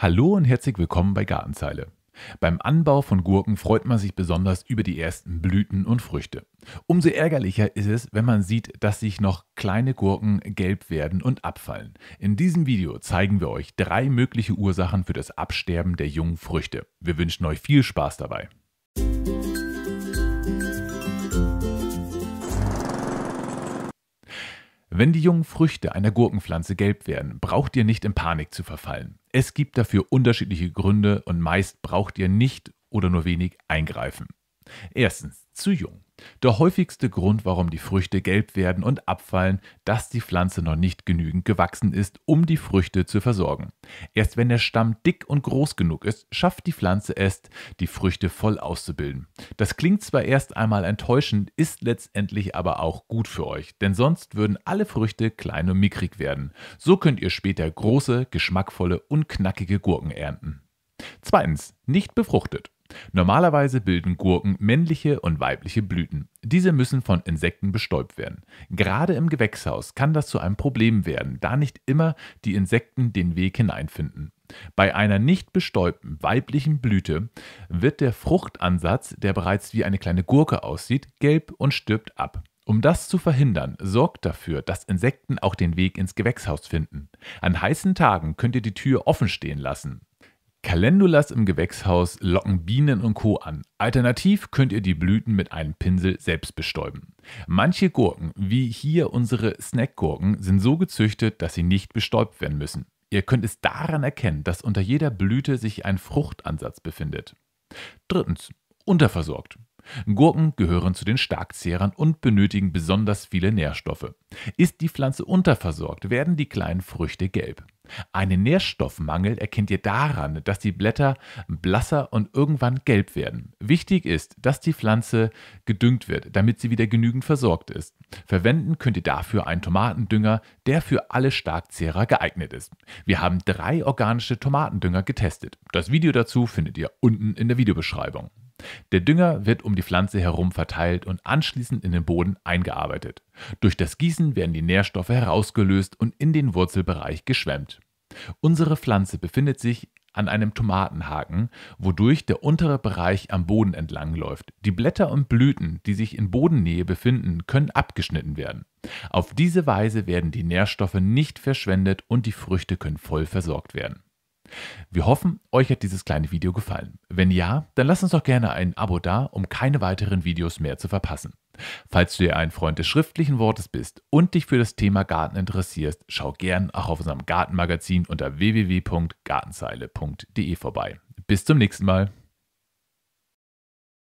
Hallo und herzlich willkommen bei Gartenzeile. Beim Anbau von Gurken freut man sich besonders über die ersten Blüten und Früchte. Umso ärgerlicher ist es, wenn man sieht, dass sich noch kleine Gurken gelb werden und abfallen. In diesem Video zeigen wir euch drei mögliche Ursachen für das Absterben der jungen Früchte. Wir wünschen euch viel Spaß dabei. Wenn die jungen Früchte einer Gurkenpflanze gelb werden, braucht ihr nicht in Panik zu verfallen. Es gibt dafür unterschiedliche Gründe und meist braucht ihr nicht oder nur wenig eingreifen. Erstens, zu jung. Der häufigste Grund, warum die Früchte gelb werden und abfallen, dass die Pflanze noch nicht genügend gewachsen ist, um die Früchte zu versorgen. Erst wenn der Stamm dick und groß genug ist, schafft die Pflanze es, die Früchte voll auszubilden. Das klingt zwar erst einmal enttäuschend, ist letztendlich aber auch gut für euch, denn sonst würden alle Früchte klein und mickrig werden. So könnt ihr später große, geschmackvolle und knackige Gurken ernten. Zweitens, nicht befruchtet. Normalerweise bilden Gurken männliche und weibliche Blüten. Diese müssen von Insekten bestäubt werden. Gerade im Gewächshaus kann das zu einem Problem werden, da nicht immer die Insekten den Weg hineinfinden. Bei einer nicht bestäubten weiblichen Blüte wird der Fruchtansatz, der bereits wie eine kleine Gurke aussieht, gelb und stirbt ab. Um das zu verhindern, sorgt dafür, dass Insekten auch den Weg ins Gewächshaus finden. An heißen Tagen könnt ihr die Tür offen stehen lassen. Calendulas im Gewächshaus locken Bienen und Co. an. Alternativ könnt ihr die Blüten mit einem Pinsel selbst bestäuben. Manche Gurken, wie hier unsere Snackgurken, sind so gezüchtet, dass sie nicht bestäubt werden müssen. Ihr könnt es daran erkennen, dass unter jeder Blüte sich ein Fruchtansatz befindet. Drittens, unterversorgt. Gurken gehören zu den Starkzehrern und benötigen besonders viele Nährstoffe. Ist die Pflanze unterversorgt, werden die kleinen Früchte gelb. Einen Nährstoffmangel erkennt ihr daran, dass die Blätter blasser und irgendwann gelb werden. Wichtig ist, dass die Pflanze gedüngt wird, damit sie wieder genügend versorgt ist. Verwenden könnt ihr dafür einen Tomatendünger, der für alle Starkzehrer geeignet ist. Wir haben drei organische Tomatendünger getestet. Das Video dazu findet ihr unten in der Videobeschreibung. Der Dünger wird um die Pflanze herum verteilt und anschließend in den Boden eingearbeitet. Durch das Gießen werden die Nährstoffe herausgelöst und in den Wurzelbereich geschwemmt. Unsere Pflanze befindet sich an einem Tomatenhaken, wodurch der untere Bereich am Boden entlang läuft. Die Blätter und Blüten, die sich in Bodennähe befinden, können abgeschnitten werden. Auf diese Weise werden die Nährstoffe nicht verschwendet und die Früchte können voll versorgt werden. Wir hoffen, euch hat dieses kleine Video gefallen. Wenn ja, dann lasst uns doch gerne ein Abo da, um keine weiteren Videos mehr zu verpassen. Falls du dir ein Freund des schriftlichen Wortes bist und dich für das Thema Garten interessierst, schau gern auch auf unserem Gartenmagazin unter www.gartenzeile.de vorbei. Bis zum nächsten Mal.